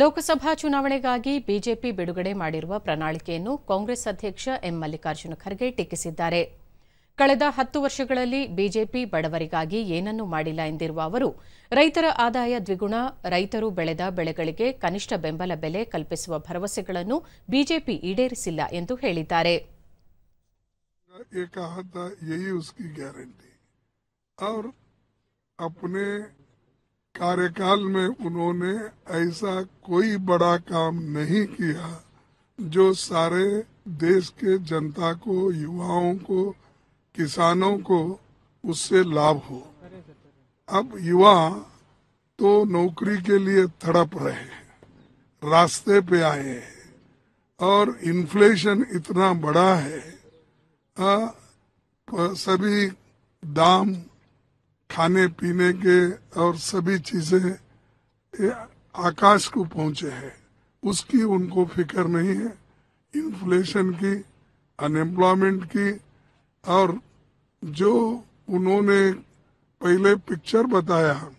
ಲೋಕಸಭಾ ಚುನಾವಣೆಗಾಗಿ ಬಿಜೆಪಿ ಬಿಡುಗಡೆ ಮಾಡಿರುವ ಪ್ರಣಾಳಿಕೆಯನ್ನು ಕಾಂಗ್ರೆಸ್ ಅಧ್ಯಕ್ಷ ಎಂ ಮಲ್ಲಿಕಾರ್ಜುನ ಖರ್ಗೆ ಟೀಕಿಸಿದ್ದಾರೆ ಕಳೆದ ಹತ್ತು ವರ್ಷಗಳಲ್ಲಿ ಬಿಜೆಪಿ ಬಡವರಿಗಾಗಿ ಏನನ್ನೂ ಮಾಡಿಲ್ಲ ಎಂದಿರುವ ಅವರು ರೈತರ ಆದಾಯ ದ್ವಿಗುಣ ರೈತರು ಬೆಳೆದ ಬೆಳೆಗಳಿಗೆ ಕನಿಷ್ಠ ಬೆಂಬಲ ಬೆಲೆ ಕಲ್ಪಿಸುವ ಭರವಸೆಗಳನ್ನು ಬಿಜೆಪಿ ಈಡೇರಿಸಿಲ್ಲ ಎಂದು ಹೇಳಿದ್ದಾರೆ ಅವರು कार्यकाल में उन्होंने ऐसा कोई बड़ा काम नहीं किया जो सारे देश के जनता को युवाओं को किसानों को उससे लाभ हो अब युवा तो नौकरी के लिए तड़प रहे हैं रास्ते पे आए हैं और इन्फ्लेशन इतना बड़ा है आ, हाँ, सभी दाम खाने पीने के और सभी चीज़ें आकाश को पहुंचे हैं उसकी उनको फिक्र नहीं है इन्फ्लेशन की अनएम्प्लॉयमेंट की और जो उन्होंने पहले पिक्चर बताया